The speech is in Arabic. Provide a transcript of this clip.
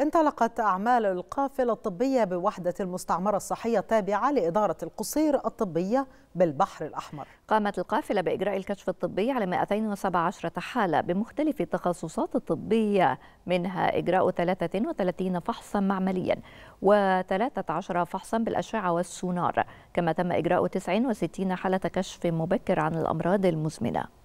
انطلقت أعمال القافلة الطبية بوحدة المستعمرة الصحية التابعة لإدارة القصير الطبية بالبحر الأحمر قامت القافلة بإجراء الكشف الطبي على 217 حالة بمختلف التخصصات الطبية منها إجراء 33 فحصا معمليا و13 فحصا بالأشعة والسونار كما تم إجراء 69 حالة كشف مبكر عن الأمراض المزمنة